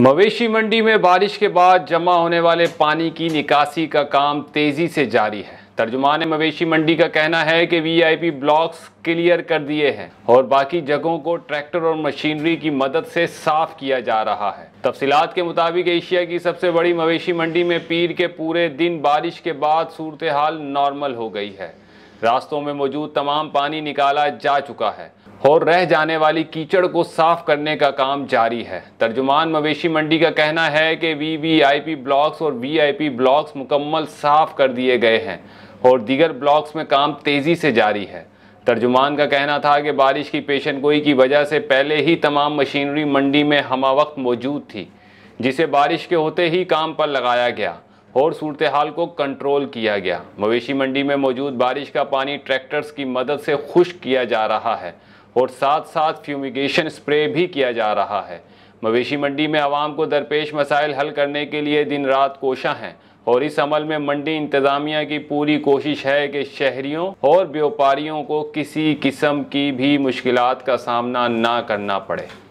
मवेशी मंडी में बारिश के बाद जमा होने वाले पानी की निकासी का काम तेज़ी से जारी है तर्जुमान मवेशी मंडी का कहना है कि वीआईपी ब्लॉक्स क्लियर कर दिए हैं और बाकी जगहों को ट्रैक्टर और मशीनरी की मदद से साफ किया जा रहा है तफसीत के मुताबिक एशिया की सबसे बड़ी मवेशी मंडी में पीर के पूरे दिन बारिश के बाद सूरत हाल नॉर्मल हो गई है रास्तों में मौजूद तमाम पानी निकाला जा चुका है और रह जाने वाली कीचड़ को साफ करने का काम जारी है तर्जुमान मवेशी मंडी का कहना है कि V V I P blocks और वी आई पी ब्लॉक्स मुकम्मल साफ कर दिए गए हैं और दीगर ब्लॉक्स में काम तेज़ी से जारी है तर्जुमान का कहना था कि बारिश की पेशन गोई की वजह से पहले ही तमाम मशीनरी मंडी में हमा वक्त मौजूद थी जिसे बारिश के होते ही काम पर लगाया गया और सूरत हाल को कंट्रोल किया गया मवेशी मंडी में मौजूद बारिश का पानी ट्रैक्टर्स की मदद से खुश किया जा रहा है और साथ साथ फ्यूमिगेशन स्प्रे भी किया जा रहा है मवेशी मंडी में आवाम को दरपेश मसाइल हल करने के लिए दिन रात कोशा हैं और इस अमल में मंडी इंतज़ामिया की पूरी कोशिश है कि शहरीों और व्यापारियों को किसी किस्म की भी मुश्किल का सामना ना करना पड़े